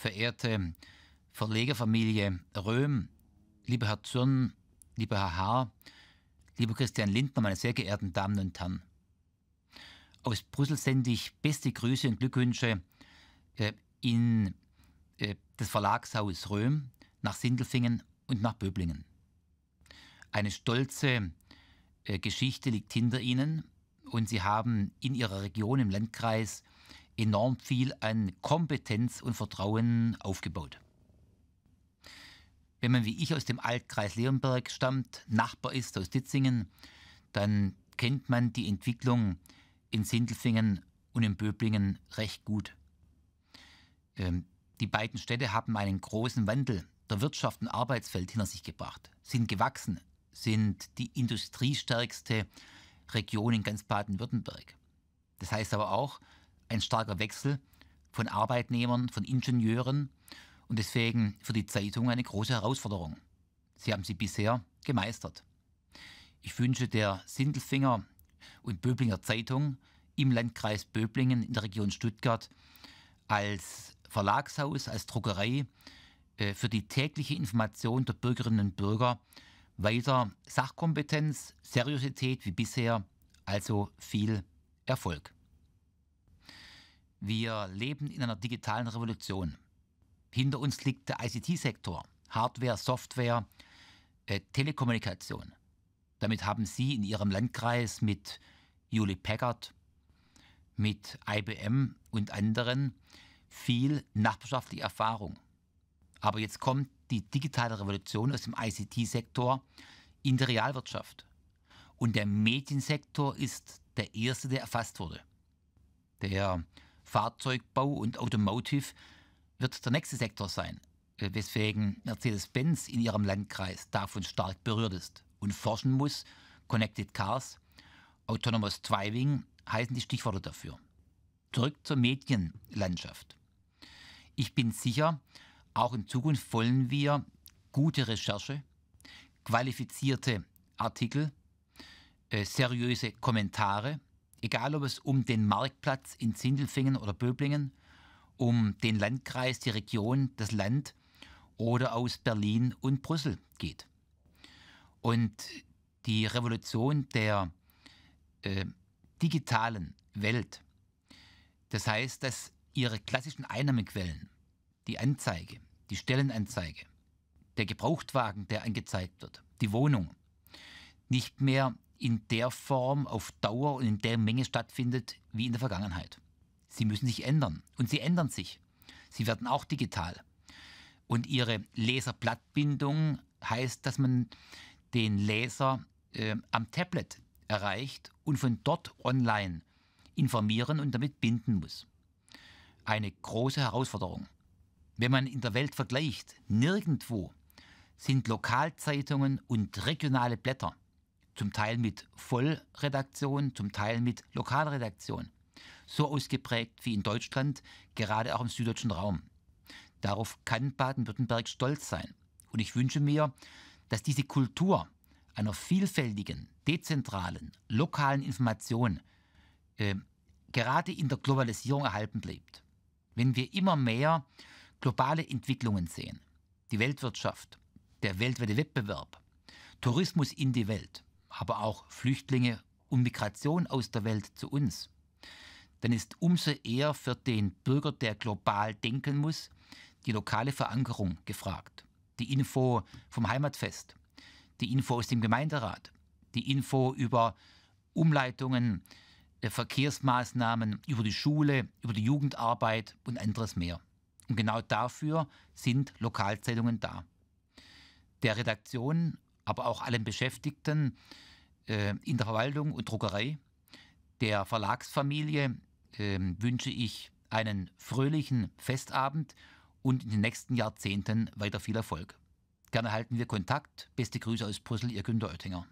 verehrte Verlegerfamilie Röhm, lieber Herr Zürn, lieber Herr Haar, lieber Christian Lindner, meine sehr geehrten Damen und Herren. Aus Brüssel sende ich beste Grüße und Glückwünsche äh, in äh, das Verlagshaus Röhm, nach Sindelfingen und nach Böblingen. Eine stolze äh, Geschichte liegt hinter Ihnen und Sie haben in Ihrer Region im Landkreis enorm viel an Kompetenz und Vertrauen aufgebaut. Wenn man wie ich aus dem Altkreis Leonberg stammt, Nachbar ist aus Ditzingen, dann kennt man die Entwicklung in Sindelfingen und in Böblingen recht gut. Ähm, die beiden Städte haben einen großen Wandel der Wirtschaft und Arbeitsfeld hinter sich gebracht, sind gewachsen, sind die industriestärkste Region in ganz Baden-Württemberg. Das heißt aber auch, ein starker Wechsel von Arbeitnehmern, von Ingenieuren und deswegen für die Zeitung eine große Herausforderung. Sie haben sie bisher gemeistert. Ich wünsche der Sindelfinger und Böblinger Zeitung im Landkreis Böblingen in der Region Stuttgart als Verlagshaus, als Druckerei äh, für die tägliche Information der Bürgerinnen und Bürger weiter Sachkompetenz, Seriosität wie bisher, also viel Erfolg. Wir leben in einer digitalen Revolution. Hinter uns liegt der ICT-Sektor, Hardware, Software, äh, Telekommunikation. Damit haben Sie in Ihrem Landkreis mit Julie Packard, mit IBM und anderen viel nachbarschaftliche Erfahrung. Aber jetzt kommt die digitale Revolution aus dem ICT-Sektor in die Realwirtschaft. Und der Mediensektor ist der erste, der erfasst wurde. Der Fahrzeugbau und Automotive wird der nächste Sektor sein, äh, weswegen Mercedes-Benz in ihrem Landkreis davon stark berührt ist und forschen muss. Connected Cars, Autonomous Driving heißen die Stichworte dafür. Zurück zur Medienlandschaft. Ich bin sicher, auch in Zukunft wollen wir gute Recherche, qualifizierte Artikel, äh, seriöse Kommentare Egal ob es um den Marktplatz in Sindelfingen oder Böblingen, um den Landkreis, die Region, das Land oder aus Berlin und Brüssel geht. Und die Revolution der äh, digitalen Welt, das heißt, dass ihre klassischen Einnahmequellen, die Anzeige, die Stellenanzeige, der Gebrauchtwagen, der angezeigt wird, die Wohnung, nicht mehr in der Form, auf Dauer und in der Menge stattfindet wie in der Vergangenheit. Sie müssen sich ändern und sie ändern sich. Sie werden auch digital. Und ihre Leserblattbindung heißt, dass man den Leser äh, am Tablet erreicht und von dort online informieren und damit binden muss. Eine große Herausforderung. Wenn man in der Welt vergleicht, nirgendwo sind Lokalzeitungen und regionale Blätter zum Teil mit Vollredaktion, zum Teil mit Lokalredaktion. So ausgeprägt wie in Deutschland, gerade auch im süddeutschen Raum. Darauf kann Baden-Württemberg stolz sein. Und ich wünsche mir, dass diese Kultur einer vielfältigen, dezentralen, lokalen Information äh, gerade in der Globalisierung erhalten bleibt. Wenn wir immer mehr globale Entwicklungen sehen, die Weltwirtschaft, der weltweite Wettbewerb, Tourismus in die Welt, aber auch Flüchtlinge und Migration aus der Welt zu uns, dann ist umso eher für den Bürger, der global denken muss, die lokale Verankerung gefragt. Die Info vom Heimatfest, die Info aus dem Gemeinderat, die Info über Umleitungen, äh, Verkehrsmaßnahmen, über die Schule, über die Jugendarbeit und anderes mehr. Und genau dafür sind Lokalzeitungen da. Der Redaktion, aber auch allen Beschäftigten äh, in der Verwaltung und Druckerei der Verlagsfamilie ähm, wünsche ich einen fröhlichen Festabend und in den nächsten Jahrzehnten weiter viel Erfolg. Gerne halten wir Kontakt. Beste Grüße aus Brüssel, Ihr Günter Oettinger.